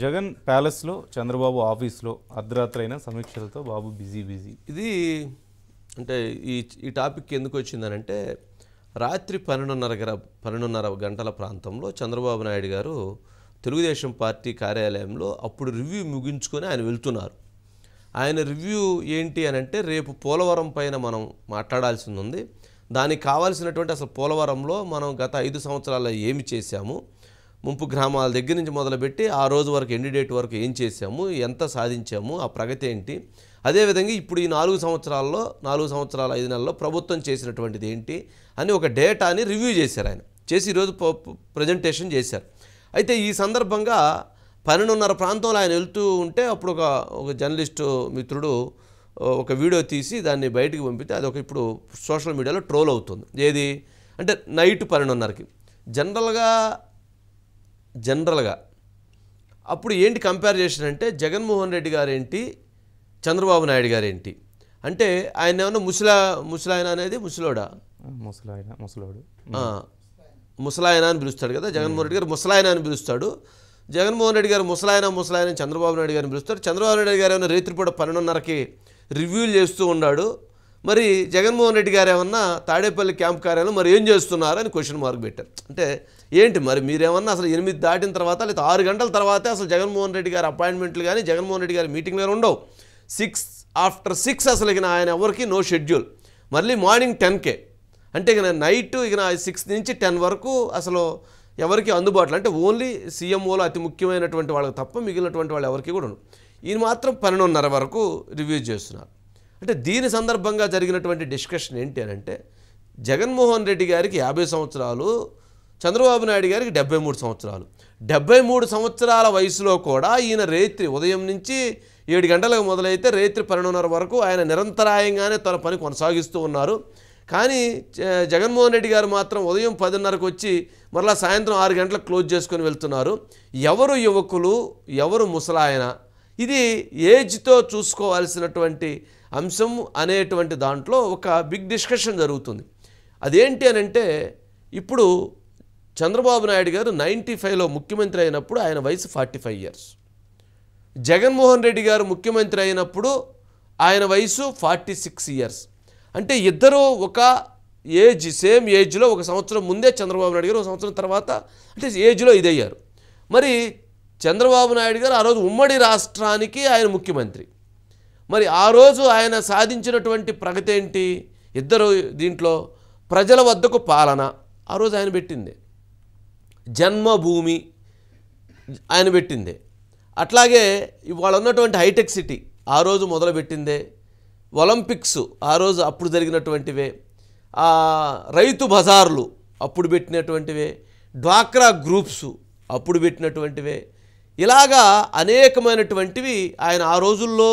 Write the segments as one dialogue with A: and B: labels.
A: జగన్ ప్యాలెస్లో చంద్రబాబు ఆఫీస్లో అర్ధరాత్రైన సమీక్షలతో బాబు busy busy ఇది అంటే ఈ ఈ టాపిక్ ఎందుకు వచ్చిందనంటే రాత్రి పన్నెండున్నర పన్నెండున్నర గంటల ప్రాంతంలో చంద్రబాబు నాయుడు గారు తెలుగుదేశం పార్టీ కార్యాలయంలో అప్పుడు రివ్యూ ముగించుకొని ఆయన వెళ్తున్నారు ఆయన రివ్యూ ఏంటి అని అంటే రేపు పోలవరం పైన మనం మాట్లాడాల్సింది ఉంది దానికి కావాల్సినటువంటి అసలు పోలవరంలో మనం గత ఐదు సంవత్సరాల్లో ఏమి చేశాము ముంపు గ్రామాల దగ్గర నుంచి మొదలుపెట్టి ఆ రోజు వరకు ఎండి డేట్ వరకు ఏం చేశాము ఎంత సాధించాము ఆ ప్రగతి ఏంటి అదేవిధంగా ఇప్పుడు ఈ నాలుగు సంవత్సరాల్లో నాలుగు సంవత్సరాల ఐదు నెలల్లో ప్రభుత్వం చేసినటువంటిది ఏంటి అని ఒక డేటాని రివ్యూ చేశారు ఆయన చేసి ఈరోజు ప్రజెంటేషన్ చేశారు అయితే ఈ సందర్భంగా పన్నెండున్నర ప్రాంతంలో ఆయన వెళ్తూ ఉంటే అప్పుడు ఒక ఒక జర్నలిస్టు మిత్రుడు ఒక వీడియో తీసి దాన్ని బయటకు పంపితే అది ఒక ఇప్పుడు సోషల్ మీడియాలో ట్రోల్ అవుతుంది ఏది అంటే నైట్ పన్నెండున్నరకి జనరల్గా జనరల్గా అప్పుడు ఏంటి కంపేర్ చేసినంటే జగన్మోహన్ రెడ్డి గారేంటి చంద్రబాబు నాయుడు గారేంటి అంటే ఆయన ఏమన్నా ముసలా ముసలాయన అనేది ముసలోడా ముసలాయన ముసలోడు ముసలాయన అని పిలుస్తాడు కదా జగన్మోహన్ రెడ్డి గారు ముసలాయన అని పిలుస్తాడు జగన్మోహన్ రెడ్డి గారు ముసలాయన ముసలాయన చంద్రబాబు నాయుడు గారిని పిలుస్తాడు చంద్రబాబు నాయుడు గారు ఏమైనా రేత్రిపూట పన్నెండున్నరకి రివ్యూలు చేస్తూ ఉన్నాడు మరి జగన్మోహన్ రెడ్డి గారు ఏమన్నా తాడేపల్లి క్యాంప్ కార్యాలయం మరి ఏం చేస్తున్నారని క్వశ్చన్ మార్క్ పెట్టారు అంటే ఏంటి మరి మీరేమన్నా అసలు ఎనిమిది దాటిన తర్వాత లేదా ఆరు గంటల తర్వాత అసలు జగన్మోహన్ రెడ్డి గారి అపాయింట్మెంట్లు కానీ జగన్మోహన్ రెడ్డి గారి మీటింగ్లు కానీ ఉండవు సిక్స్ ఆఫ్టర్ సిక్స్ అసలు ఇక ఆయన ఎవరికి నో షెడ్యూల్ మళ్ళీ మార్నింగ్ టెన్కే అంటే ఇక నైట్ ఇక సిక్స్ నుంచి టెన్ వరకు అసలు ఎవరికి అందుబాటులో అంటే ఓన్లీ సీఎంఓలో అతి ముఖ్యమైనటువంటి వాళ్ళకి తప్ప మిగిలినటువంటి వాళ్ళు ఎవరికి కూడా ఈయన మాత్రం పన్నెండున్నర వరకు రివ్యూ చేస్తున్నారు అంటే దీని సందర్భంగా జరిగినటువంటి డిస్కషన్ ఏంటి అని అంటే జగన్మోహన్ రెడ్డి గారికి యాభై సంవత్సరాలు చంద్రబాబు నాయుడు గారికి డెబ్బై మూడు సంవత్సరాలు డెబ్బై మూడు సంవత్సరాల వయసులో కూడా ఈయన రేత్రి ఉదయం నుంచి ఏడు గంటలకు మొదలైతే రేత్రి పన్నెండున్నర వరకు ఆయన నిరంతరాయంగానే తన పని కొనసాగిస్తూ ఉన్నారు కానీ జగన్మోహన్ రెడ్డి గారు మాత్రం ఉదయం పదిన్నరకు వచ్చి మరలా సాయంత్రం ఆరు గంటలకు క్లోజ్ చేసుకొని వెళ్తున్నారు ఎవరు యువకులు ఎవరు ముసలాయన ఇది ఏజ్తో చూసుకోవాల్సినటువంటి అంశం అనేటువంటి దాంట్లో ఒక బిగ్ డిస్కషన్ జరుగుతుంది అదేంటి అని అంటే ఇప్పుడు చంద్రబాబు నాయుడు గారు నైంటీ ఫైవ్లో ముఖ్యమంత్రి అయినప్పుడు ఆయన వయసు forty five years Jaganmohan Reddy garu ముఖ్యమంత్రి అయినప్పుడు ఆయన వయసు ఫార్టీ సిక్స్ ఇయర్స్ అంటే ఇద్దరు ఒక ఏజ్ సేమ్ ఏజ్లో ఒక సంవత్సరం ముందే చంద్రబాబు నాయుడు గారు ఒక సంవత్సరం తర్వాత అంటే ఏజ్లో ఇదయ్యారు మరి చంద్రబాబు నాయుడు గారు ఆ రోజు ఉమ్మడి రాష్ట్రానికి ఆయన ముఖ్యమంత్రి మరి ఆ రోజు ఆయన సాధించినటువంటి ప్రగతి ఏంటి ఇద్దరు దీంట్లో ప్రజల వద్దకు పాలన ఆ రోజు ఆయన పెట్టింది జన్మభూమి ఆయన పెట్టిందే అట్లాగే ఇవాళ ఉన్నటువంటి హైటెక్ సిటీ ఆ రోజు మొదలుపెట్టిందే ఒలింపిక్స్ ఆ రోజు అప్పుడు జరిగినటువంటివే రైతు బజార్లు అప్పుడు పెట్టినటువంటివే డ్వాక్రా గ్రూప్స్ అప్పుడు పెట్టినటువంటివే ఇలాగా అనేకమైనటువంటివి ఆయన ఆ రోజుల్లో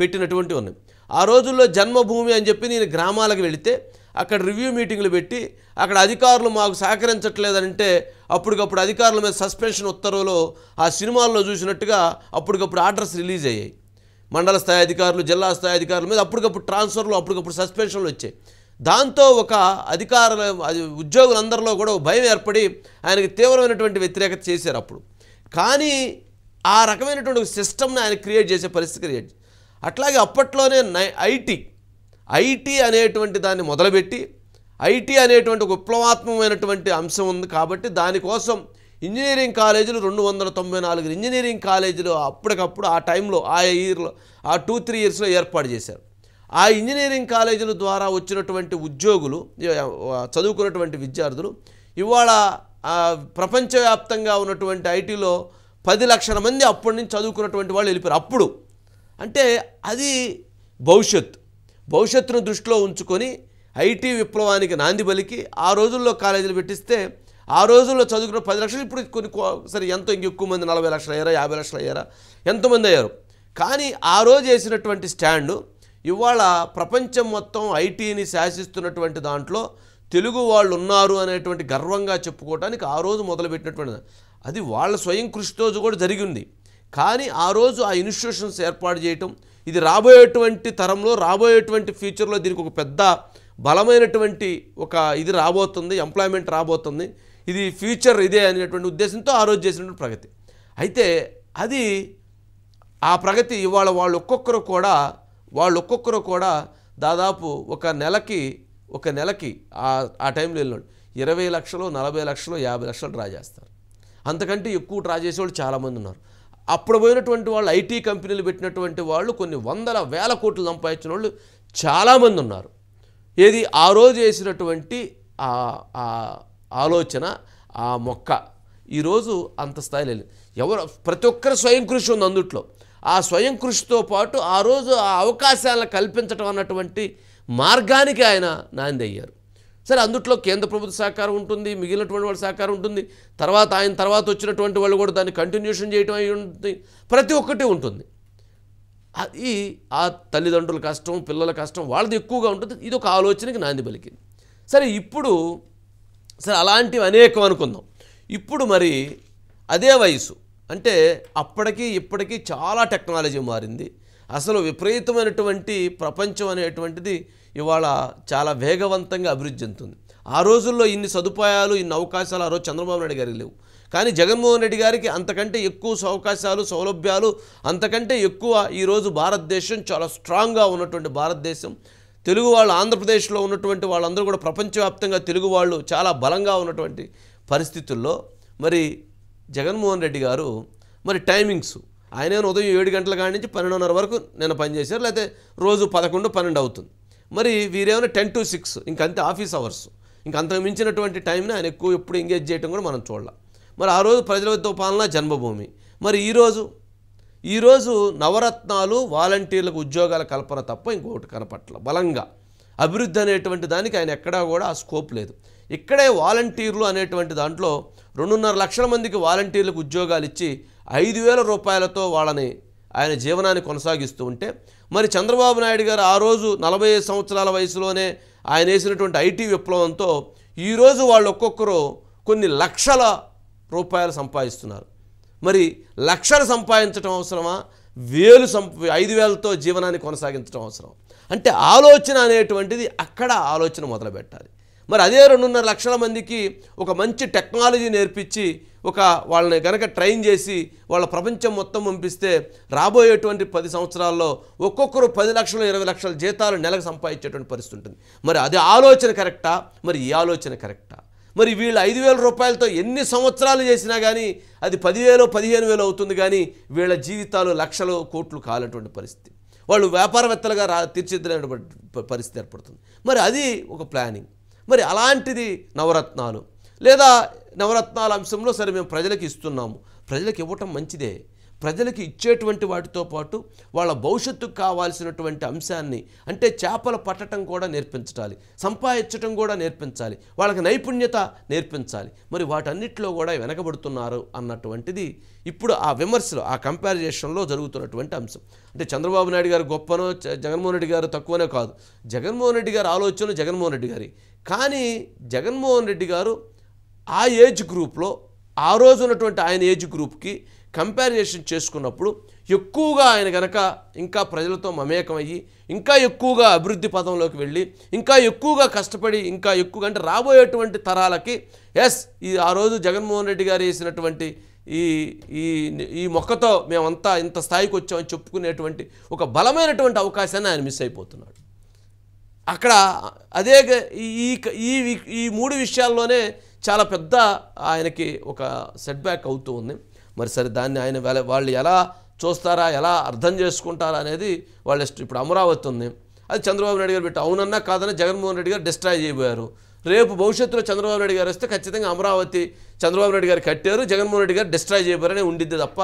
A: పెట్టినటువంటివి ఉన్నాయి ఆ రోజుల్లో జన్మభూమి అని చెప్పి నేను గ్రామాలకు వెళితే అక్కడ రివ్యూ మీటింగ్లు పెట్టి అక్కడ అధికారులు మాకు సహకరించట్లేదంటే అప్పటికప్పుడు అధికారుల మీద సస్పెన్షన్ ఉత్తర్వులు ఆ సినిమాల్లో చూసినట్టుగా అప్పటికప్పుడు ఆర్డర్స్ రిలీజ్ అయ్యాయి మండల స్థాయి అధికారులు జిల్లా స్థాయి అధికారుల మీద అప్పటికప్పుడు ట్రాన్స్ఫర్లు అప్పటికప్పుడు సస్పెన్షన్లు వచ్చాయి దాంతో ఒక అధికారుల ఉద్యోగులందరిలో కూడా భయం ఏర్పడి ఆయనకు తీవ్రమైనటువంటి వ్యతిరేకత చేశారు అప్పుడు కానీ ఆ రకమైనటువంటి సిస్టమ్ని ఆయన క్రియేట్ చేసే పరిస్థితి క్రియేట్ అట్లాగే అప్పట్లోనే ఐటీ ఐటీ అనేటువంటి దాన్ని మొదలుపెట్టి ఐటీ అనేటువంటి ఒక విప్లవాత్మకమైనటువంటి అంశం ఉంది కాబట్టి దానికోసం ఇంజనీరింగ్ కాలేజీలు రెండు వందల తొంభై నాలుగు ఇంజనీరింగ్ కాలేజీలు అప్పటికప్పుడు ఆ టైంలో ఆ ఇయర్లో ఆ టూ త్రీ ఇయర్స్లో ఏర్పాటు చేశారు ఆ ఇంజనీరింగ్ కాలేజీల ద్వారా వచ్చినటువంటి ఉద్యోగులు చదువుకున్నటువంటి విద్యార్థులు ఇవాళ ప్రపంచవ్యాప్తంగా ఉన్నటువంటి ఐటీలో పది లక్షల మంది అప్పటి నుంచి చదువుకున్నటువంటి వాళ్ళు వెళ్ళిపోయారు అప్పుడు అంటే అది భవిష్యత్ భవిష్యత్తును దృష్టిలో ఉంచుకొని ఐటీ విప్లవానికి నాంది పలికి ఆ రోజుల్లో కాలేజీలు పెట్టిస్తే ఆ రోజుల్లో చదువుకున్న పది లక్షలు ఇప్పుడు కొన్ని సరే ఎంతో ఇంక ఎక్కువ మంది నలభై లక్షలు అయ్యారా యాభై లక్షలు అయ్యారా ఎంతమంది అయ్యారు కానీ ఆ రోజు వేసినటువంటి స్టాండు ఇవాళ ప్రపంచం మొత్తం ఐటీని శాసిస్తున్నటువంటి దాంట్లో తెలుగు వాళ్ళు ఉన్నారు అనేటువంటి గర్వంగా చెప్పుకోవడానికి ఆ రోజు మొదలుపెట్టినటువంటి అది వాళ్ళ స్వయం కృషితో కూడా జరిగింది కానీ ఆ రోజు ఆ ఇన్స్టిట్యూషన్స్ ఏర్పాటు చేయటం ఇది రాబోయేటువంటి తరంలో రాబోయేటువంటి ఫ్యూచర్లో దీనికి ఒక పెద్ద బలమైనటువంటి ఒక ఇది రాబోతుంది ఎంప్లాయ్మెంట్ రాబోతుంది ఇది ఫ్యూచర్ ఇదే అనేటువంటి ఉద్దేశంతో ఆ రోజు చేసినటువంటి ప్రగతి అయితే అది ఆ ప్రగతి ఇవాళ వాళ్ళు ఒక్కొక్కరు కూడా వాళ్ళు ఒక్కొక్కరు కూడా దాదాపు ఒక నెలకి ఒక నెలకి ఆ టైంలో వెళ్ళినాడు ఇరవై లక్షలు నలభై లక్షలు యాభై లక్షలు డ్రా చేస్తారు అంతకంటే ఎక్కువ డ్రా చేసేవాళ్ళు చాలామంది ఉన్నారు అప్పుడు పోయినటువంటి వాళ్ళు ఐటీ కంపెనీలు పెట్టినటువంటి వాళ్ళు కొన్ని వందల వేల కోట్లు సంపాదించిన వాళ్ళు చాలామంది ఉన్నారు ఏది ఆ రోజు వేసినటువంటి ఆలోచన ఆ మొక్క ఈరోజు అంత స్థాయిలో ఎవరు ప్రతి ఒక్కరి స్వయం కృషి ఉంది అందుట్లో ఆ స్వయం కృషితో పాటు ఆ రోజు ఆ అవకాశాలను కల్పించడం అన్నటువంటి మార్గానికి ఆయన నాంది అయ్యారు సరే అందుట్లో కేంద్ర ప్రభుత్వ సహకారం ఉంటుంది మిగిలినటువంటి వాళ్ళ సహకారం ఉంటుంది తర్వాత ఆయన తర్వాత వచ్చినటువంటి వాళ్ళు కూడా దాన్ని కంటిన్యూషన్ చేయటం అయి ఉంటుంది ప్రతి ఒక్కటి ఉంటుంది అది ఆ తల్లిదండ్రుల కష్టం పిల్లల కష్టం వాళ్ళది ఎక్కువగా ఉంటుంది ఇది ఒక ఆలోచనకి నాంది పలికింది సరే ఇప్పుడు సరే అలాంటివి అనేకం అనుకుందాం ఇప్పుడు మరి అదే వయసు అంటే అప్పటికి ఇప్పటికీ చాలా టెక్నాలజీ మారింది అసలు విపరీతమైనటువంటి ప్రపంచం అనేటువంటిది ఇవాళ చాలా వేగవంతంగా అభివృద్ధి చెందుతుంది ఆ రోజుల్లో ఇన్ని సదుపాయాలు ఇన్ని అవకాశాలు ఆ రోజు చంద్రబాబు నాయుడు గారికి లేవు కానీ జగన్మోహన్ రెడ్డి గారికి అంతకంటే ఎక్కువ అవకాశాలు సౌలభ్యాలు అంతకంటే ఎక్కువ ఈరోజు భారతదేశం చాలా స్ట్రాంగ్గా ఉన్నటువంటి భారతదేశం తెలుగు వాళ్ళు ఆంధ్రప్రదేశ్లో ఉన్నటువంటి వాళ్ళందరూ కూడా ప్రపంచవ్యాప్తంగా తెలుగు వాళ్ళు చాలా బలంగా ఉన్నటువంటి పరిస్థితుల్లో మరి జగన్మోహన్ రెడ్డి గారు మరి టైమింగ్స్ ఆయన ఉదయం ఏడు గంటల కాడి నుంచి పన్నెండున్నర వరకు నేను పనిచేశారు లేకపోతే రోజు పదకొండు పన్నెండు అవుతుంది మరి వీరేమైనా టెన్ టు సిక్స్ ఇంకంతే ఆఫీస్ అవర్స్ ఇంకంతకు మించినటువంటి టైంని ఆయన ఎక్కువ ఎప్పుడు ఎంగేజ్ చేయడం కూడా మనం చూడాలి మరి ఆ రోజు ప్రజల వద్ద పాలన జన్మభూమి మరి ఈరోజు ఈరోజు నవరత్నాలు వాలంటీర్లకు ఉద్యోగాల కల్పన తప్ప ఇంకొకటి కనపట్ల బలంగా అభివృద్ధి అనేటువంటి దానికి ఆయన ఎక్కడా కూడా ఆ స్కోప్ లేదు ఇక్కడే వాలంటీర్లు అనేటువంటి దాంట్లో రెండున్నర లక్షల మందికి వాలంటీర్లకు ఉద్యోగాలు ఇచ్చి ఐదు వేల రూపాయలతో వాళ్ళని ఆయన జీవనాన్ని కొనసాగిస్తూ ఉంటే మరి చంద్రబాబు నాయుడు గారు ఆ రోజు నలభై సంవత్సరాల వయసులోనే ఆయన వేసినటువంటి ఐటీ విప్లవంతో ఈరోజు వాళ్ళు ఒక్కొక్కరు కొన్ని లక్షల రూపాయలు సంపాదిస్తున్నారు మరి లక్షలు సంపాదించడం అవసరమా వేలు సం ఐదు వేలతో జీవనాన్ని కొనసాగించడం అవసరం అంటే ఆలోచన అనేటువంటిది అక్కడ ఆలోచన మొదలుపెట్టాలి మరి అదే రెండున్నర లక్షల మందికి ఒక మంచి టెక్నాలజీ నేర్పించి ఒక వాళ్ళని గనక ట్రైన్ చేసి వాళ్ళ ప్రపంచం మొత్తం పంపిస్తే రాబోయేటువంటి పది సంవత్సరాల్లో ఒక్కొక్కరు పది లక్షలు ఇరవై లక్షల జీతాలు నెలకు సంపాదించేటువంటి పరిస్థితి ఉంటుంది మరి అది ఆలోచన కరెక్టా మరి ఈ ఆలోచన కరెక్టా మరి వీళ్ళు ఐదు వేల రూపాయలతో ఎన్ని సంవత్సరాలు చేసినా కానీ అది పదివేలు పదిహేను వేలు అవుతుంది కానీ వీళ్ళ జీవితాలు లక్షలు కోట్లు కాలేటువంటి పరిస్థితి వాళ్ళు వ్యాపారవేత్తలుగా రా తీర్చిదిద్దేటువంటి పరిస్థితి ఏర్పడుతుంది మరి అది ఒక ప్లానింగ్ మరి అలాంటిది నవరత్నాలు లేదా నవరత్నాల అంశంలో సరే మేము ప్రజలకు ఇస్తున్నాము ప్రజలకు ఇవ్వటం మంచిదే ప్రజలకు ఇచ్చేటువంటి వాటితో పాటు వాళ్ళ భవిష్యత్తుకు కావాల్సినటువంటి అంశాన్ని అంటే చేపలు పట్టడం కూడా నేర్పించాలి సంపాదించడం కూడా నేర్పించాలి వాళ్ళకి నైపుణ్యత నేర్పించాలి మరి వాటన్నిటిలో కూడా వెనకబడుతున్నారు అన్నటువంటిది ఇప్పుడు ఆ విమర్శలు ఆ కంపారిజేషన్లో జరుగుతున్నటువంటి అంశం అంటే చంద్రబాబు నాయుడు గారు గొప్పనో జగన్మోహన్ రెడ్డి గారు తక్కువనే కాదు జగన్మోహన్ రెడ్డి గారు ఆలోచనలు జగన్మోహన్ రెడ్డి గారి కానీ జగన్మోహన్ రెడ్డి గారు ఆ ఏజ్ గ్రూప్లో ఆ రోజు ఉన్నటువంటి ఆయన ఏజ్ గ్రూప్కి కంపారిజేషన్ చేసుకున్నప్పుడు ఎక్కువగా ఆయన గనక ఇంకా ప్రజలతో మమేకమయ్యి ఇంకా ఎక్కువగా అభివృద్ధి పదంలోకి వెళ్ళి ఇంకా ఎక్కువగా కష్టపడి ఇంకా ఎక్కువగా అంటే రాబోయేటువంటి తరాలకి ఎస్ ఈ ఆ రోజు జగన్మోహన్ రెడ్డి గారు వేసినటువంటి ఈ ఈ ఈ మొక్కతో మేమంతా ఇంత స్థాయికి వచ్చామని చెప్పుకునేటువంటి ఒక బలమైనటువంటి అవకాశాన్ని ఆయన మిస్ అయిపోతున్నాడు అక్కడ అదే ఈ ఈ ఈ మూడు విషయాల్లోనే చాలా పెద్ద ఆయనకి ఒక సెట్బ్యాక్ అవుతూ ఉంది మరి సరే దాన్ని ఆయన వాళ్ళు ఎలా చూస్తారా ఎలా అర్థం చేసుకుంటారా అనేది వాళ్ళ ఇష్టం ఇప్పుడు అమరావతి ఉంది అది చంద్రబాబు నాయుడు గారు పెట్టి అవునన్నా కాదని జగన్మోహన్ రెడ్డి గారు డిస్ట్రాయ్ చేయబోయారు రేపు భవిష్యత్తులో చంద్రబాబు నాయుడు గారు వస్తే ఖచ్చితంగా అమరావతి చంద్రబాబు నాయుడు గారు కట్టారు జగన్మోహన్ రెడ్డి గారు డిస్ట్రాయ్ చేయబోయారని ఉండిద్ది తప్ప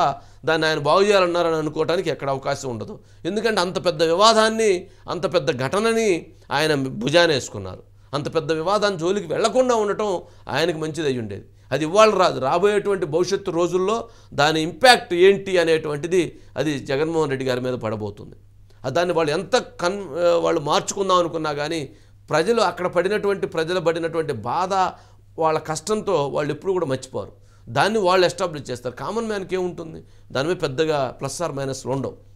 A: దాన్ని ఆయన బాగు చేయాలన్నారని అనుకోవడానికి ఎక్కడ అవకాశం ఉండదు ఎందుకంటే అంత పెద్ద వివాదాన్ని అంత పెద్ద ఘటనని ఆయన భుజాన వేసుకున్నారు అంత పెద్ద వివాదాన్ని జోలికి వెళ్లకుండా ఉండటం ఆయనకు మంచిది అయ్యుండేది అది ఇవాళ రాదు రాబోయేటువంటి భవిష్యత్తు రోజుల్లో దాని ఇంపాక్ట్ ఏంటి అనేటువంటిది అది జగన్మోహన్ రెడ్డి గారి మీద పడబోతుంది దాన్ని వాళ్ళు ఎంత కన్ వాళ్ళు మార్చుకుందాం అనుకున్నా కానీ ప్రజలు అక్కడ పడినటువంటి ప్రజలు పడినటువంటి బాధ వాళ్ళ కష్టంతో వాళ్ళు ఎప్పుడు కూడా మర్చిపోరు దాన్ని వాళ్ళు ఎస్టాబ్లిష్ చేస్తారు కామన్ మ్యాన్కి ఏముంటుంది దాని మీద పెద్దగా ప్లస్ ఆర్ మైనస్లు ఉండవు